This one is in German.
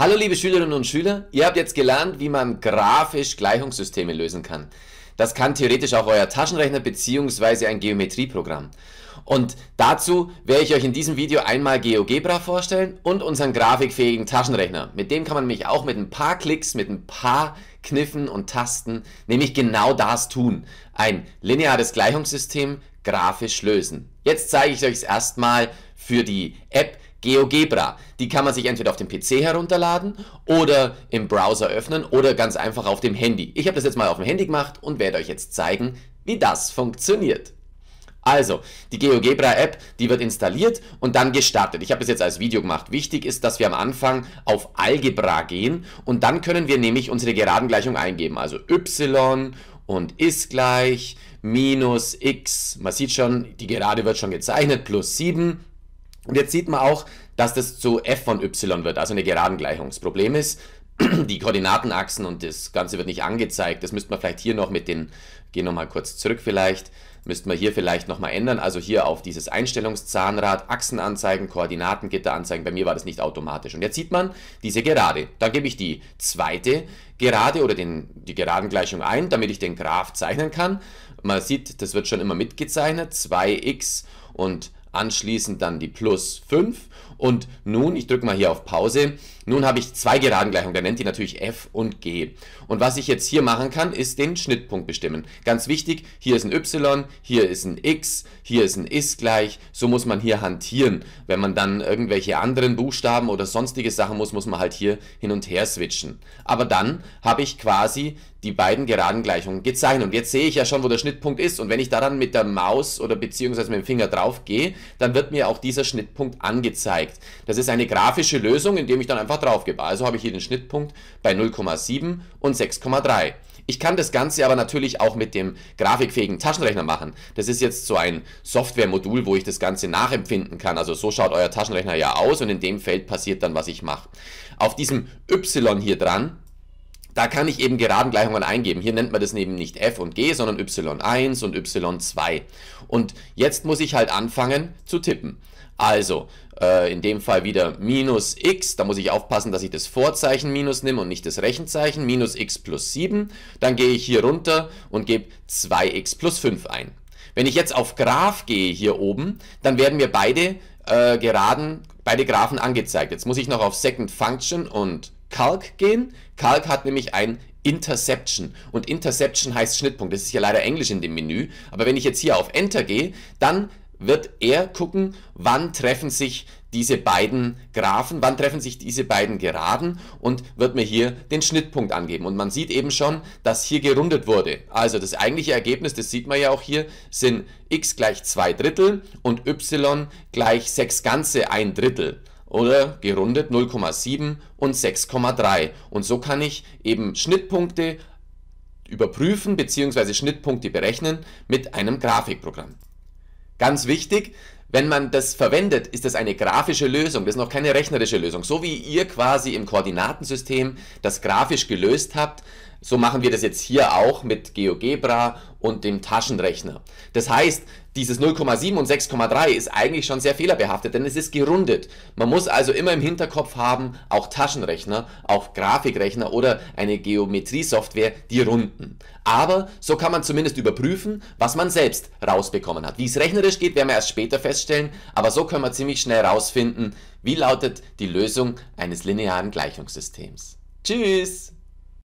Hallo liebe Schülerinnen und Schüler, ihr habt jetzt gelernt, wie man grafisch Gleichungssysteme lösen kann. Das kann theoretisch auch euer Taschenrechner bzw. ein Geometrieprogramm. Und dazu werde ich euch in diesem Video einmal GeoGebra vorstellen und unseren grafikfähigen Taschenrechner. Mit dem kann man nämlich auch mit ein paar Klicks, mit ein paar Kniffen und Tasten nämlich genau das tun. Ein lineares Gleichungssystem grafisch lösen. Jetzt zeige ich euch es erstmal für die App GeoGebra. Die kann man sich entweder auf dem PC herunterladen oder im Browser öffnen oder ganz einfach auf dem Handy. Ich habe das jetzt mal auf dem Handy gemacht und werde euch jetzt zeigen, wie das funktioniert. Also, die GeoGebra-App, die wird installiert und dann gestartet. Ich habe es jetzt als Video gemacht. Wichtig ist, dass wir am Anfang auf Algebra gehen und dann können wir nämlich unsere Geradengleichung eingeben. Also y und ist gleich minus x, man sieht schon, die Gerade wird schon gezeichnet, plus 7 und jetzt sieht man auch, dass das zu f von y wird, also eine Geradengleichung. Das Problem ist, die Koordinatenachsen und das Ganze wird nicht angezeigt. Das müsste man vielleicht hier noch mit den, gehen mal kurz zurück vielleicht, müsste man hier vielleicht nochmal ändern. Also hier auf dieses Einstellungszahnrad, Achsen anzeigen, Koordinatengitter anzeigen. Bei mir war das nicht automatisch. Und jetzt sieht man diese Gerade. Da gebe ich die zweite Gerade oder den, die Geradengleichung ein, damit ich den Graph zeichnen kann. Man sieht, das wird schon immer mitgezeichnet. 2x und anschließend dann die plus 5 und nun, ich drücke mal hier auf Pause, nun habe ich zwei Geradengleichungen, der nennt die natürlich f und g. Und was ich jetzt hier machen kann, ist den Schnittpunkt bestimmen. Ganz wichtig, hier ist ein y, hier ist ein x, hier ist ein ist gleich, so muss man hier hantieren. Wenn man dann irgendwelche anderen Buchstaben oder sonstige Sachen muss, muss man halt hier hin und her switchen. Aber dann habe ich quasi die beiden geraden Gleichungen gezeichnet. Und jetzt sehe ich ja schon, wo der Schnittpunkt ist. Und wenn ich daran mit der Maus oder beziehungsweise mit dem Finger drauf gehe, dann wird mir auch dieser Schnittpunkt angezeigt. Das ist eine grafische Lösung, indem ich dann einfach draufgebe. Also habe ich hier den Schnittpunkt bei 0,7 und 6,3. Ich kann das Ganze aber natürlich auch mit dem grafikfähigen Taschenrechner machen. Das ist jetzt so ein Softwaremodul, wo ich das Ganze nachempfinden kann. Also so schaut euer Taschenrechner ja aus und in dem Feld passiert dann, was ich mache. Auf diesem Y hier dran da kann ich eben geraden Gleichungen eingeben. Hier nennt man das eben nicht f und g, sondern y1 und y2. Und jetzt muss ich halt anfangen zu tippen. Also, äh, in dem Fall wieder minus x, da muss ich aufpassen, dass ich das Vorzeichen minus nehme und nicht das Rechenzeichen, minus x plus 7. Dann gehe ich hier runter und gebe 2x plus 5 ein. Wenn ich jetzt auf Graph gehe hier oben, dann werden mir beide äh, Geraden, beide Graphen angezeigt. Jetzt muss ich noch auf Second Function und Kalk gehen. Kalk hat nämlich ein Interception. Und Interception heißt Schnittpunkt. Das ist ja leider Englisch in dem Menü. Aber wenn ich jetzt hier auf Enter gehe, dann wird er gucken, wann treffen sich diese beiden Graphen, wann treffen sich diese beiden Geraden und wird mir hier den Schnittpunkt angeben. Und man sieht eben schon, dass hier gerundet wurde. Also das eigentliche Ergebnis, das sieht man ja auch hier, sind x gleich 2 Drittel und y gleich 6 Ganze 1 Drittel oder gerundet 0,7 und 6,3. Und so kann ich eben Schnittpunkte überprüfen bzw. Schnittpunkte berechnen mit einem Grafikprogramm. Ganz wichtig, wenn man das verwendet, ist das eine grafische Lösung, das ist noch keine rechnerische Lösung. So wie ihr quasi im Koordinatensystem das grafisch gelöst habt, so machen wir das jetzt hier auch mit GeoGebra und dem Taschenrechner. Das heißt, dieses 0,7 und 6,3 ist eigentlich schon sehr fehlerbehaftet, denn es ist gerundet. Man muss also immer im Hinterkopf haben, auch Taschenrechner, auch Grafikrechner oder eine Geometriesoftware, die runden. Aber so kann man zumindest überprüfen, was man selbst rausbekommen hat. Wie es rechnerisch geht, werden wir erst später feststellen, aber so können wir ziemlich schnell rausfinden, wie lautet die Lösung eines linearen Gleichungssystems. Tschüss!